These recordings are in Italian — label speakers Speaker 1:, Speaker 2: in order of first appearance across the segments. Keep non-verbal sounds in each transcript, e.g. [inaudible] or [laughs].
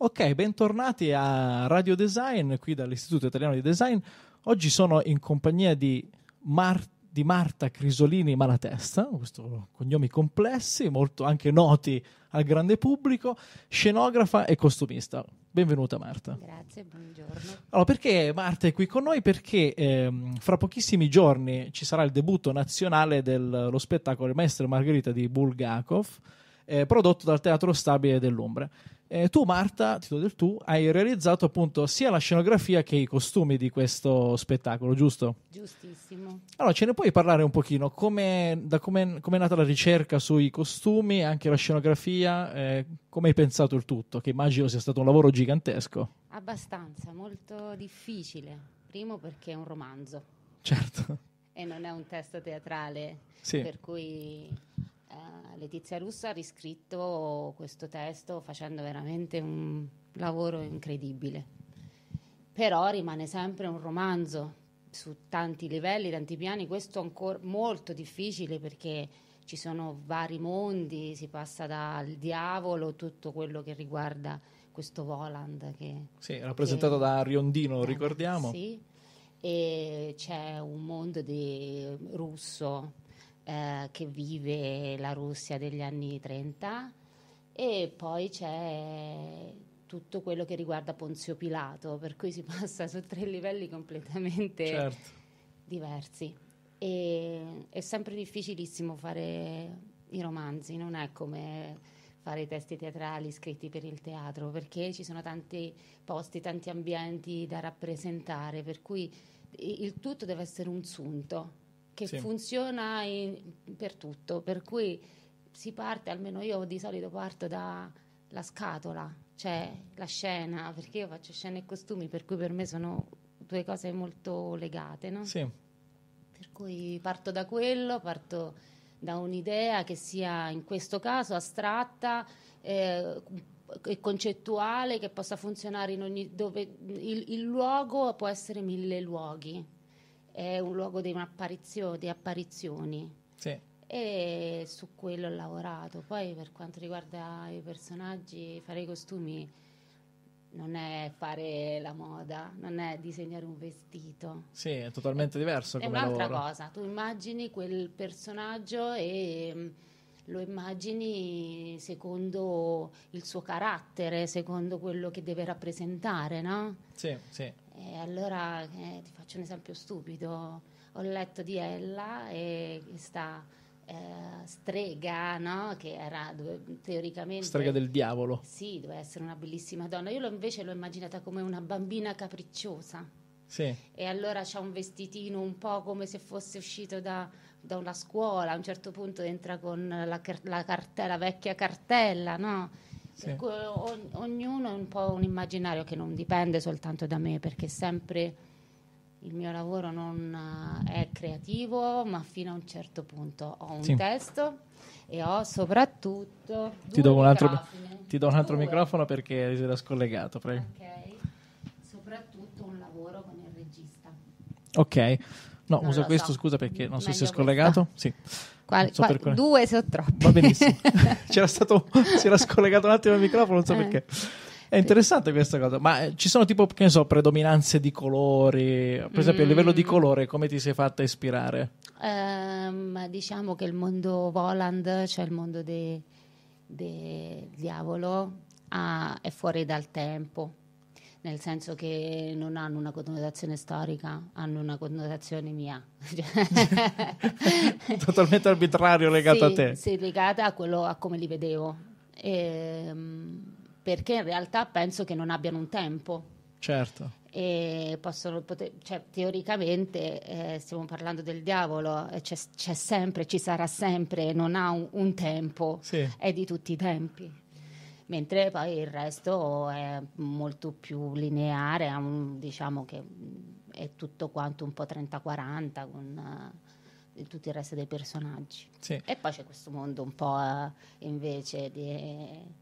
Speaker 1: Ok, bentornati a Radio Design qui dall'Istituto Italiano di Design. Oggi sono in compagnia di, Mar- di Marta Crisolini Malatesta, questo cognomi complessi, molto anche noti al grande pubblico, scenografa e costumista. Benvenuta Marta. Grazie, buongiorno. Allora, perché Marta è qui con noi? Perché ehm, fra pochissimi giorni ci sarà il debutto nazionale dello spettacolo Maestro e Margherita di Bulgakov, eh, prodotto dal Teatro Stabile dell'Umbra. Eh, tu, Marta, ti do del tu, hai realizzato appunto sia la scenografia che i costumi di questo spettacolo, giusto? Giustissimo. Allora, ce ne puoi parlare un pochino? Come è nata la ricerca sui costumi, anche la scenografia? Eh, come hai pensato il tutto? Che immagino sia stato un lavoro gigantesco.
Speaker 2: Abbastanza, molto difficile. Primo perché è un romanzo. Certo. E non è un testo teatrale. Sì. Per cui Letizia Russa ha riscritto questo testo facendo veramente un lavoro incredibile, però rimane sempre un romanzo su tanti livelli, tanti piani, questo è ancora molto difficile perché ci sono vari mondi, si passa dal diavolo, tutto quello che riguarda questo Voland. Che,
Speaker 1: sì, rappresentato che, da Riondino, eh, ricordiamo. Sì,
Speaker 2: e c'è un mondo di russo eh, che vive la Russia degli anni 30 e poi c'è tutto quello che riguarda Ponzio Pilato, per cui si [laughs] passa su tre livelli completamente certo. diversi. E, è sempre difficilissimo fare i romanzi, non è come fare i testi teatrali scritti per il teatro, perché ci sono tanti posti, tanti ambienti da rappresentare, per cui il tutto deve essere un sunto che sì. funziona in, per tutto, per cui si parte, almeno io di solito parto dalla scatola, cioè la scena, perché io faccio scene e costumi, per cui per me sono due cose molto legate, no? Sì. Per cui parto da quello, parto da un'idea che sia in questo caso astratta eh, e concettuale, che possa funzionare in ogni... dove il, il luogo può essere mille luoghi è un luogo di, di apparizioni. Sì. E su quello ho lavorato. Poi per quanto riguarda i personaggi, fare i costumi non è fare la moda, non è disegnare un vestito.
Speaker 1: Sì, è totalmente diverso. È un'altra lavoro. cosa.
Speaker 2: Tu immagini quel personaggio e mm, lo immagini secondo il suo carattere, secondo quello che deve rappresentare, no? Sì, sì. E allora eh, ti faccio un esempio stupido. Ho letto di Ella e questa eh, strega, no? che era dove, teoricamente... Strega
Speaker 1: del diavolo. Sì,
Speaker 2: doveva essere una bellissima donna. Io lo, invece l'ho immaginata come una bambina capricciosa. Sì. E allora c'ha un vestitino un po' come se fosse uscito da, da una scuola, a un certo punto entra con la, la, cartella, la vecchia cartella, no? Sì. O, ognuno è un po' un immaginario che non dipende soltanto da me, perché sempre il mio lavoro non eh, è creativo, ma fino a un certo punto ho un sì. testo e ho soprattutto ti do, altro,
Speaker 1: ti do un altro, microfono perché si era scollegato, prego. Ok. Ok. No, non uso questo, so. scusa perché non so se è scollegato. Questa. Sì. Qual- so qual- due sono troppi. Va benissimo. [laughs] C'era stato, si era scollegato un attimo il microfono, non so eh. perché. È interessante questa cosa, ma eh, ci sono tipo, che ne so, predominanze di colori, per esempio mm. a livello di mm. colore come ti sei fatta ispirare?
Speaker 2: Um, diciamo che il mondo Voland, cioè il mondo del de diavolo, ah, è fuori dal tempo, nel senso che non hanno una connotazione storica, hanno una connotazione mia. [laughs] Cioè
Speaker 1: [laughs] Totalmente arbitrario legato sì, a te. Sì,
Speaker 2: legata a, quello, a come li vedevo. E, ehm, perché in realtà penso che non abbiano un tempo. Certo. E possono poter, cioè, teoricamente eh, stiamo parlando del diavolo, c'è, c'è, sempre, ci sarà sempre, non ha un, un tempo, sì. è di tutti i tempi mentre poi il resto è molto più lineare, diciamo che è tutto quanto un po' 30-40 con uh, eh, tutto il resto dei personaggi. Sì. E poi c'è questo mondo un po' uh, invece di...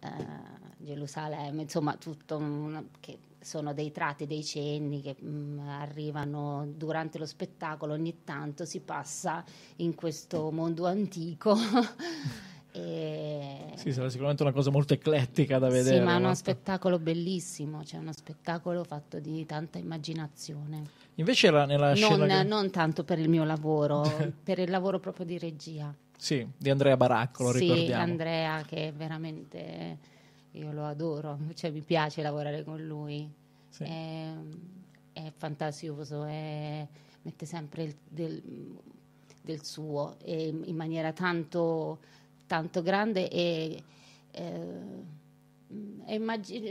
Speaker 2: Uh, Gerusalemme, insomma tutto una, che sono dei tratti, dei cenni che mh, mm, arrivano durante lo spettacolo, ogni tanto si passa in questo mondo antico [laughs]
Speaker 1: E... Sì, sarà sicuramente una cosa molto eclettica da vedere. Sì, ma è uno
Speaker 2: spettacolo bellissimo, cioè uno spettacolo fatto di tanta immaginazione.
Speaker 1: Invece era nella non, scena... Che...
Speaker 2: Non tanto per il mio lavoro, [laughs] per il lavoro proprio di regia.
Speaker 1: Sì, di Andrea Baraccolo, sì, ricordiamo. Sì,
Speaker 2: Andrea che è veramente io lo adoro, cioè mi piace lavorare con lui. Sì. È, è, fantasioso, è, mette sempre il, del, del suo in maniera tanto tanto grande e eh,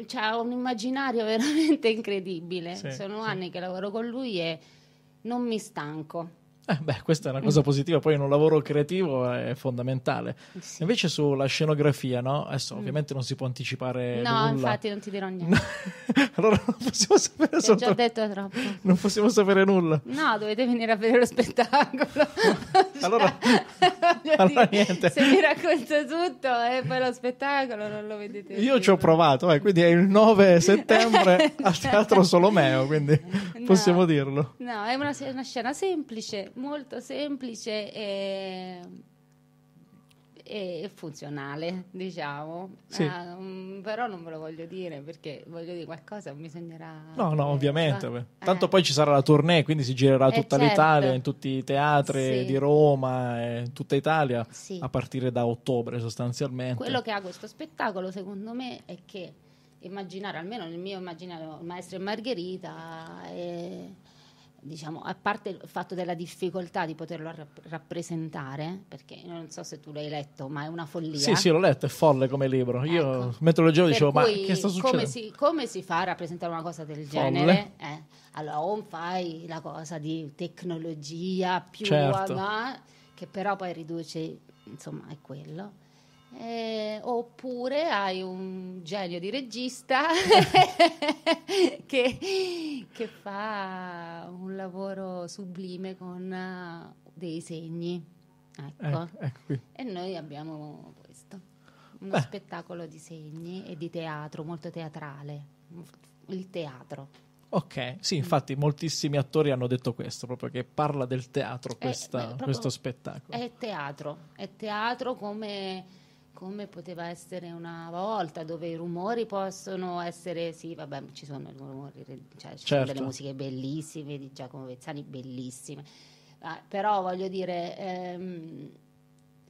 Speaker 2: cioè, ha un immaginario [laughs] veramente incredibile. Sì, Sono sì. anni che lavoro con lui e non mi stanco.
Speaker 1: Eh beh, questa è una cosa positiva, poi in un lavoro creativo è fondamentale. Sì. Invece sulla scenografia, no? Adesso mm. ovviamente non si può anticipare no, nulla. infatti
Speaker 2: non ti dirò niente. [laughs]
Speaker 1: allora non possiamo sapere Ti ho già
Speaker 2: detto troppo.
Speaker 1: Non possiamo sapere nulla.
Speaker 2: No, dovete venire a vedere lo
Speaker 1: spettacolo. [laughs] allora cioè, allora, niente. se mi
Speaker 2: racconto tutto e eh, poi lo spettacolo non lo vedete
Speaker 1: io più. ci ho provato eh, quindi è il 9 [laughs] settembre al teatro Solomeo quindi no, possiamo dirlo
Speaker 2: no è una, una, scena semplice molto semplice e e funzionale, diciamo. Sì. Uh, però non ve lo voglio dire perché voglio dire qualcosa,
Speaker 1: bisognerà... No, no, ovviamente. Eh. Tanto eh. poi ci sarà la tournée, quindi si girerà eh, tutta eh, certo. l'Italia, in tutti i teatri sì. di Roma, in tutta Italia, sì. a partire da ottobre sostanzialmente. Quello
Speaker 2: che ha questo spettacolo, secondo me, è che immaginare, almeno nel mio immaginario, il maestro e Margherita... È diciamo, a parte il fatto della difficoltà di poterlo rap- rappresentare, perché non so se tu l'hai letto, ma è una follia. Sì, sì,
Speaker 1: l'ho letto, è folle come libro. Ecco. Io mentre lo leggevo dicevo, ma che sta succedendo? Come
Speaker 2: si, come si, fa a rappresentare una cosa del genere? Eh, allora, o fai la cosa di tecnologia più certo. ama, che però poi riduce, insomma, è quello eh, oppure hai un genio di regista [laughs] che, che, fa un lavoro sublime con eh, dei segni. Ecco. Ecco, ecco e noi abbiamo questo, uno Beh. spettacolo di segni e di teatro, molto teatrale, il teatro.
Speaker 1: Ok, sì, mm. infatti moltissimi attori hanno detto questo, proprio che parla del teatro eh, questa, è, questo spettacolo.
Speaker 2: È teatro, è teatro come come poteva essere una volta, dove i rumori possono essere, sì, vabbè, ci sono i rumori, cioè, ci certo. sono delle certo. musiche bellissime di Giacomo Vezzani, bellissime, ah, però voglio dire, ehm,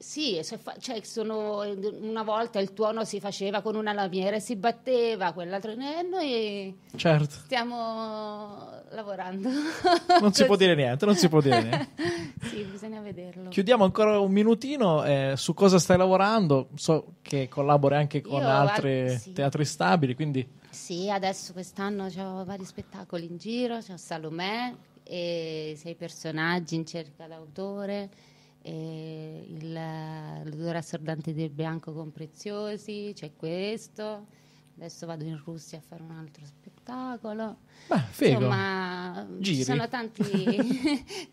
Speaker 2: sì, cioè, cioè, sono, una volta il tuono si faceva con una lamiera e si batteva, quell'altro e eh, noi certo. stiamo lavorando.
Speaker 1: Non si può dire niente, non si può dire niente.
Speaker 2: [laughs] sì, bisogna vederlo. Chiudiamo
Speaker 1: ancora un minutino eh, su cosa stai lavorando, so che collabori anche con Io, altri sì. teatri stabili, quindi...
Speaker 2: Sì, adesso quest'anno ho vari spettacoli in giro, c'è Salomè e sei personaggi in cerca d'autore eh, l'odore assordante del bianco con preziosi, c'è questo. Adesso vado in Russia a fare un altro spettacolo. Beh, figo. Insomma, Giri. ci sono tanti,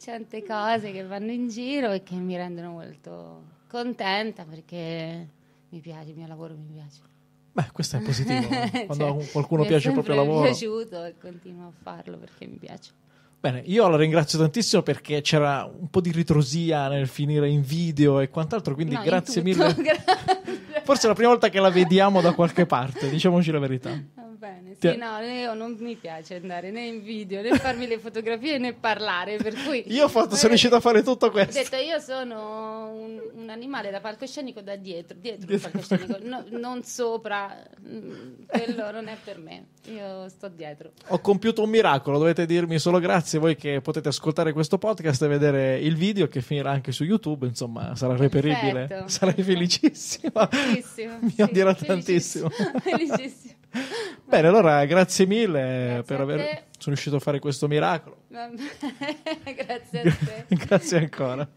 Speaker 2: tante [laughs] [laughs] cose che vanno in giro e che mi rendono molto contenta perché mi piace, il mio lavoro mi piace. Beh, questo è positivo. Eh. [laughs] Quando cioè, qualcuno piace il proprio lavoro. Mi è piaciuto e continuo a farlo perché mi piace.
Speaker 1: Bene, io la ringrazio tantissimo perché c'era un po' di ritrosia nel finire in video e quant'altro, quindi no, grazie mille. [laughs] Forse è la prima volta che la vediamo da qualche parte, diciamoci la verità bene. Sì,
Speaker 2: no, io eh, oh, non mi piace andare né in video né farmi le fotografie né parlare. Per cui [laughs]
Speaker 1: io ho fatto, sono eh, riuscito a fare tutto questo. Ho detto,
Speaker 2: io sono un, un animale da palcoscenico da dietro, dietro, dietro. palcoscenico, no, non sopra. Quello [laughs] non è per me. Io sto dietro.
Speaker 1: Ho compiuto un miracolo, dovete dirmi solo grazie voi che potete ascoltare questo podcast e vedere il video che finirà anche su YouTube. Insomma, sarà reperibile. Perfetto. Sarai felicissima. Felicissimo. [laughs] Mi sì, dirà felicissimo. tantissimo.
Speaker 2: felicissimo.
Speaker 1: [laughs] Bene, allora grazie mille grazie per aver sono riuscito a fare questo miracolo. [laughs]
Speaker 2: grazie a te. [laughs] grazie ancora.